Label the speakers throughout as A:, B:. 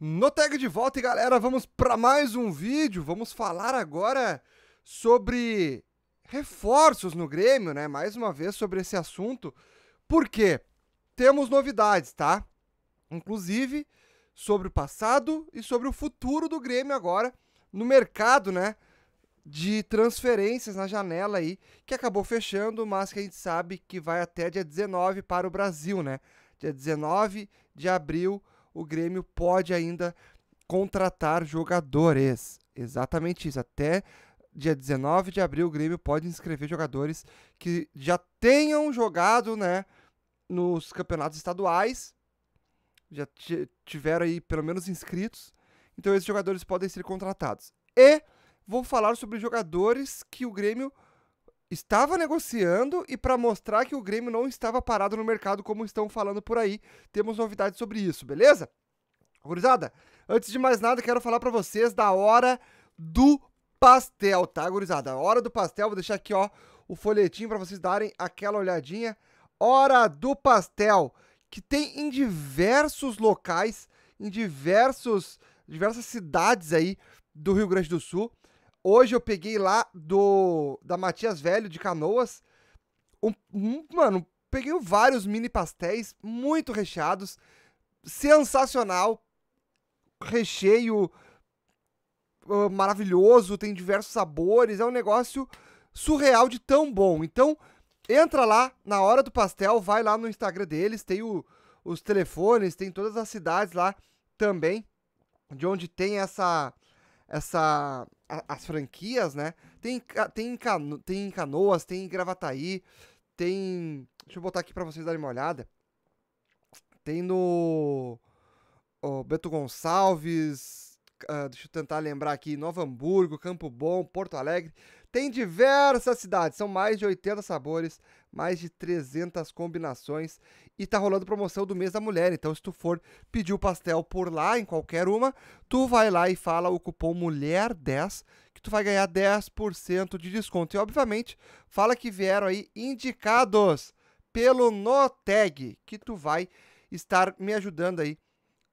A: No tag de volta e galera, vamos para mais um vídeo. Vamos falar agora sobre reforços no Grêmio, né? Mais uma vez sobre esse assunto, porque temos novidades, tá? Inclusive sobre o passado e sobre o futuro do Grêmio agora no mercado, né? De transferências na janela aí, que acabou fechando, mas que a gente sabe que vai até dia 19 para o Brasil, né? Dia 19 de abril o Grêmio pode ainda contratar jogadores. Exatamente isso. Até dia 19 de abril, o Grêmio pode inscrever jogadores que já tenham jogado né, nos campeonatos estaduais, já tiveram aí pelo menos inscritos. Então, esses jogadores podem ser contratados. E vou falar sobre jogadores que o Grêmio estava negociando e para mostrar que o Grêmio não estava parado no mercado como estão falando por aí. Temos novidades sobre isso, beleza? Gurizada, antes de mais nada, quero falar para vocês da hora do pastel, tá, gurizada? A hora do pastel, vou deixar aqui, ó, o folhetinho para vocês darem aquela olhadinha. Hora do pastel, que tem em diversos locais, em diversos diversas cidades aí do Rio Grande do Sul. Hoje eu peguei lá do da Matias Velho de Canoas. Um, um, mano, peguei vários mini pastéis muito recheados. Sensacional. Recheio uh, maravilhoso, tem diversos sabores, é um negócio surreal de tão bom. Então, entra lá na hora do pastel, vai lá no Instagram deles, tem o, os telefones, tem todas as cidades lá também de onde tem essa essa a, as franquias, né? Tem tem cano, tem Canoas, tem Gravataí, tem Deixa eu botar aqui para vocês darem uma olhada. Tem no Beto Gonçalves, uh, deixa eu tentar lembrar aqui, Novo Hamburgo, Campo Bom, Porto Alegre. Tem diversas cidades, são mais de 80 sabores, mais de 300 combinações e tá rolando promoção do mês da mulher. Então, se tu for pedir o pastel por lá, em qualquer uma, tu vai lá e fala o cupom MULHER10 que tu vai ganhar 10% de desconto. E, obviamente, fala que vieram aí indicados pelo Noteg, que tu vai estar me ajudando aí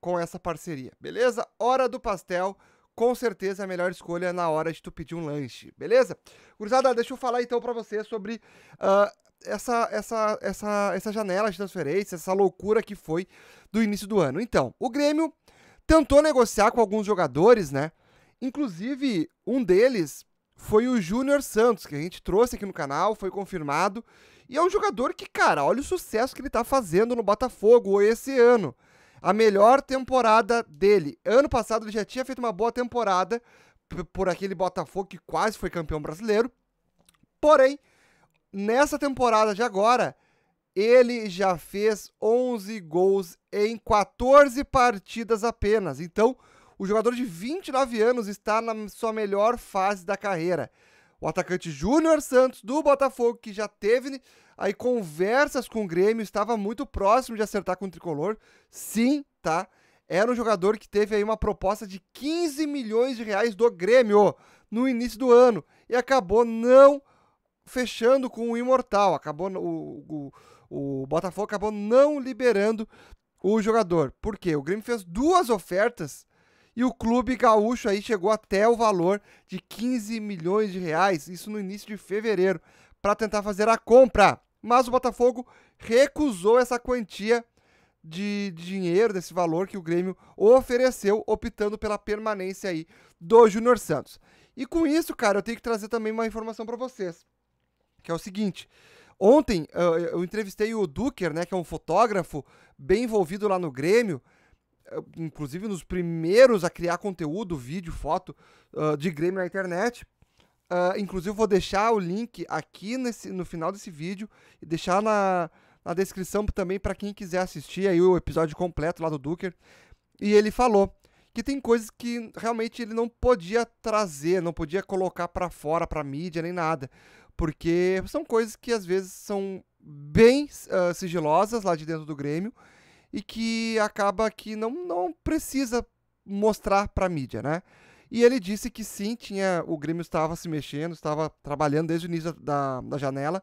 A: com essa parceria, beleza? Hora do pastel com certeza a melhor escolha na hora de tu pedir um lanche, beleza? Cruzada, deixa eu falar então para você sobre uh, essa, essa, essa, essa janela de transferência, essa loucura que foi do início do ano. Então, o Grêmio tentou negociar com alguns jogadores, né? Inclusive, um deles foi o Júnior Santos, que a gente trouxe aqui no canal, foi confirmado. E é um jogador que, cara, olha o sucesso que ele tá fazendo no Botafogo esse ano a melhor temporada dele. Ano passado ele já tinha feito uma boa temporada por aquele Botafogo que quase foi campeão brasileiro. Porém, nessa temporada de agora, ele já fez 11 gols em 14 partidas apenas. Então, o jogador de 29 anos está na sua melhor fase da carreira o atacante Júnior Santos do Botafogo, que já teve né, aí conversas com o Grêmio, estava muito próximo de acertar com o Tricolor. Sim, tá? Era um jogador que teve aí uma proposta de 15 milhões de reais do Grêmio no início do ano e acabou não fechando com o Imortal. Acabou o, o, o Botafogo acabou não liberando o jogador. Por quê? O Grêmio fez duas ofertas e o clube gaúcho aí chegou até o valor de 15 milhões de reais, isso no início de fevereiro, para tentar fazer a compra. Mas o Botafogo recusou essa quantia de, dinheiro, desse valor que o Grêmio ofereceu, optando pela permanência aí do Júnior Santos. E com isso, cara, eu tenho que trazer também uma informação para vocês, que é o seguinte. Ontem eh, eu entrevistei o Duker, né, que é um fotógrafo bem envolvido lá no Grêmio, eh, inclusive nos primeiros a criar conteúdo, vídeo, foto uh, de Grêmio na internet. Uh, inclusive vou deixar o link aqui nesse, no final desse vídeo e deixar na, na descrição também para quem quiser assistir aí o episódio completo lá do Duker. E ele falou que tem coisas que realmente ele não podia trazer, não podia colocar para fora, para mídia nem nada, porque são coisas que às vezes são bem uh, sigilosas lá de dentro do Grêmio e que acaba que não, não precisa mostrar para a mídia, né? E ele disse que sim, tinha o Grêmio estava se mexendo, estava trabalhando desde o início da, da janela.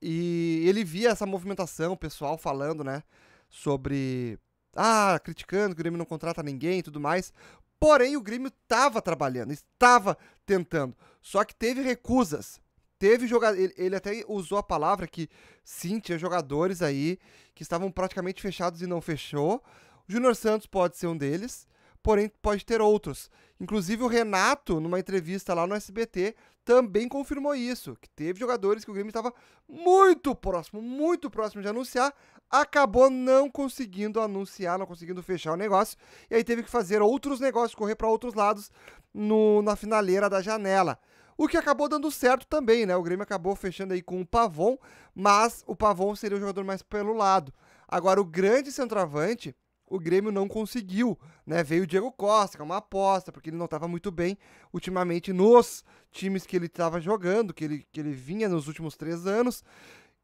A: E ele via essa movimentação, o pessoal falando, né? Sobre. Ah, criticando que o Grêmio não contrata ninguém e tudo mais. Porém, o Grêmio estava trabalhando, estava tentando. Só que teve recusas teve jogador. Ele, ele, até usou a palavra que sim, tinha jogadores aí que estavam praticamente fechados e não fechou. O Júnior Santos pode ser um deles, porém pode ter outros. Inclusive o Renato, numa entrevista lá no SBT, também confirmou isso: que teve jogadores que o Grêmio estava muito próximo, muito próximo de anunciar, acabou não conseguindo anunciar, não conseguindo fechar o negócio, e aí teve que fazer outros negócios, correr para outros lados no, na finaleira da janela o que acabou dando certo também, né? O Grêmio acabou fechando aí com o Pavon, mas o Pavon seria o jogador mais pelo lado. Agora, o grande centroavante, o Grêmio não conseguiu, né? Veio o Diego Costa, que é uma aposta, porque ele não estava muito bem ultimamente nos times que ele estava jogando, que ele, que ele vinha nos últimos três anos,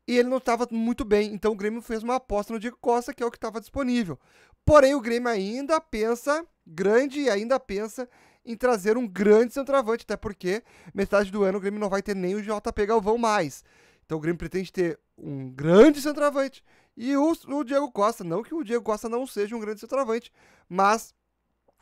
A: e ele não estava muito bem. Então, o Grêmio fez uma aposta no Diego Costa, que é o que estava disponível. Porém, o Grêmio ainda pensa grande e ainda pensa em trazer um grande centroavante, até porque metade do ano o Grêmio não vai ter nem o JP Galvão mais. Então o Grêmio pretende ter um grande centroavante e o, o Diego Costa. Não que o Diego Costa não seja um grande centroavante, mas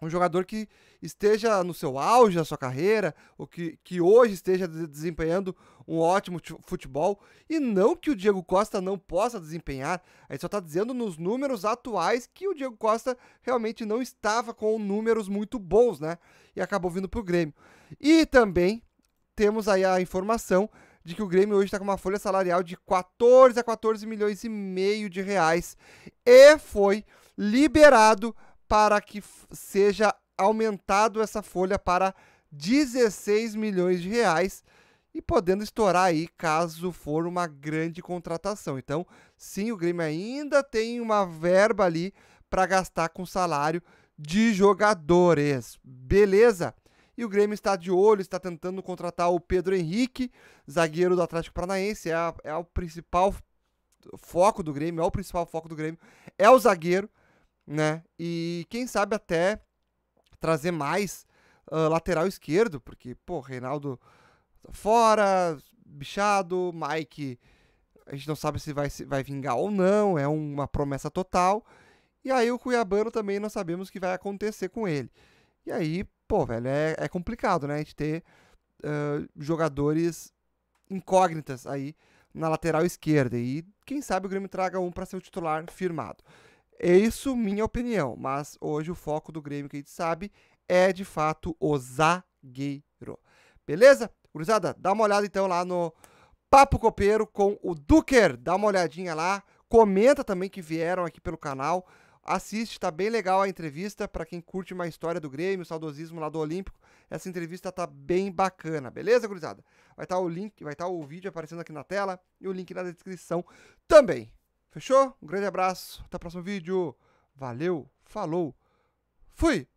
A: um jogador que esteja no seu auge da sua carreira, ou que, que hoje esteja desempenhando um ótimo futebol, e não que o Diego Costa não possa desempenhar, a gente só está dizendo nos números atuais que o Diego Costa realmente não estava com números muito bons, né? E acabou vindo para o Grêmio. E também temos aí a informação de que o Grêmio hoje está com uma folha salarial de 14 a 14 milhões e meio de reais, e foi liberado para que seja aumentado essa folha para 16 milhões de reais e podendo estourar aí caso for uma grande contratação. Então, sim, o Grêmio ainda tem uma verba ali para gastar com salário de jogadores. Beleza? E o Grêmio está de olho, está tentando contratar o Pedro Henrique, zagueiro do Atlético Paranaense, é, a, é o principal foco do Grêmio, é o principal foco do Grêmio, é o zagueiro né? E quem sabe até trazer mais uh, lateral esquerdo, porque, pô, Reinaldo fora, bichado, Mike, a gente não sabe se vai, se vai vingar ou não, é uma promessa total. E aí o Cuiabano também não sabemos o que vai acontecer com ele. E aí, pô, velho, é, é complicado, né? A gente ter uh, jogadores incógnitas aí na lateral esquerda. E quem sabe o Grêmio traga um para ser o titular firmado. É isso minha opinião, mas hoje o foco do Grêmio que a gente sabe é de fato o zagueiro. Beleza? Gurizada, dá uma olhada então lá no Papo Copeiro com o Duker. Dá uma olhadinha lá, comenta também que vieram aqui pelo canal. Assiste, tá bem legal a entrevista para quem curte uma história do Grêmio, o saudosismo lá do Olímpico. Essa entrevista tá bem bacana, beleza, gurizada? Vai estar tá o link, vai estar tá o vídeo aparecendo aqui na tela e o link na descrição também. Fechou? Um grande abraço, até o próximo vídeo. Valeu, falou, fui!